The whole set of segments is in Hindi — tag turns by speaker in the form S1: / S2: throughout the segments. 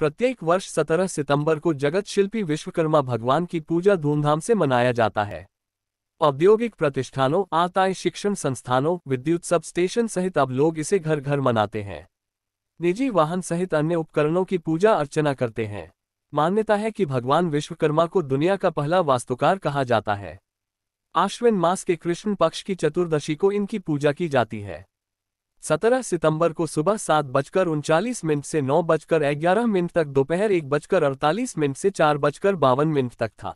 S1: प्रत्येक वर्ष 17 सितंबर को जगत शिल्पी विश्वकर्मा भगवान की पूजा धूमधाम से मनाया जाता है औद्योगिक प्रतिष्ठानों आताय शिक्षण संस्थानों विद्युत सब स्टेशन सहित अब लोग इसे घर घर मनाते हैं निजी वाहन सहित अन्य उपकरणों की पूजा अर्चना करते हैं मान्यता है कि भगवान विश्वकर्मा को दुनिया का पहला वास्तुकार कहा जाता है आश्विन मास के कृष्ण पक्ष की चतुर्दशी को इनकी पूजा की जाती है सत्रह सितंबर को सुबह सात बजकर उनचालीस मिनट से नौ बजकर ग्यारह मिनट तक दोपहर एक बजकर अड़तालीस मिनट से चार बजकर बावन मिनट तक था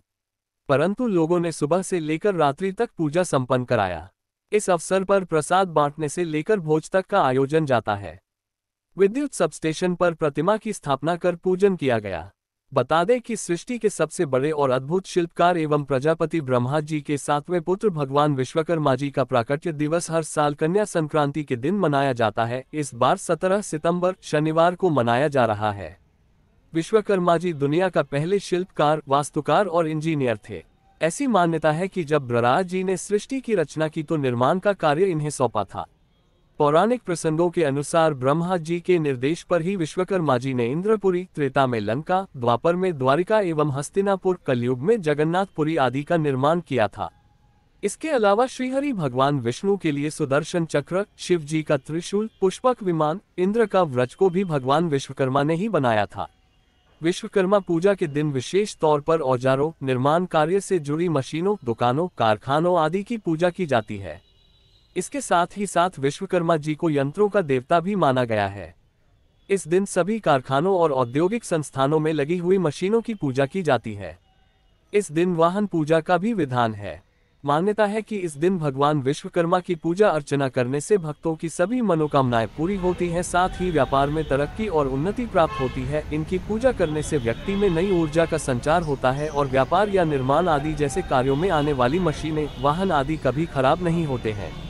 S1: परंतु लोगों ने सुबह से लेकर रात्रि तक पूजा संपन्न कराया इस अवसर पर प्रसाद बांटने से लेकर भोज तक का आयोजन जाता है विद्युत सबस्टेशन पर प्रतिमा की स्थापना कर पूजन किया गया बता दें कि सृष्टि के सबसे बड़े और अद्भुत शिल्पकार एवं प्रजापति ब्रह्मा जी के सातवें पुत्र भगवान विश्वकर्मा जी का प्राकट्य दिवस हर साल कन्या संक्रांति के दिन मनाया जाता है इस बार 17 सितंबर शनिवार को मनाया जा रहा है विश्वकर्मा जी दुनिया का पहले शिल्पकार वास्तुकार और इंजीनियर थे ऐसी मान्यता है कि जब ब्रराज जी ने सृष्टि की रचना की तो निर्माण का कार्य इन्हें सौंपा था पौराणिक प्रसंगों के अनुसार ब्रह्मा जी के निर्देश पर ही विश्वकर्मा जी ने इंद्रपुरी त्रेता में लंका द्वापर में द्वारिका एवं हस्तिनापुर कलयुग में जगन्नाथपुरी आदि का निर्माण किया था इसके अलावा श्रीहरि भगवान विष्णु के लिए सुदर्शन चक्र शिव जी का त्रिशूल पुष्पक विमान इंद्र का व्रज को भी भगवान विश्वकर्मा ने ही बनाया था विश्वकर्मा पूजा के दिन विशेष तौर पर औजारों निर्माण कार्य से जुड़ी मशीनों दुकानों कारखानों आदि की पूजा की जाती है इसके साथ ही साथ विश्वकर्मा जी को यंत्रों का देवता भी माना गया है इस दिन सभी कारखानों और औद्योगिक संस्थानों में लगी हुई मशीनों की पूजा की जाती है इस दिन वाहन पूजा का भी विधान है मान्यता है कि इस दिन भगवान विश्वकर्मा की पूजा अर्चना करने से भक्तों की सभी मनोकामनाएं पूरी होती हैं साथ ही व्यापार में तरक्की और उन्नति प्राप्त होती है इनकी पूजा करने से व्यक्ति में नई ऊर्जा का संचार होता है और व्यापार या निर्माण आदि जैसे कार्यों में आने वाली मशीनें वाहन आदि कभी खराब नहीं होते हैं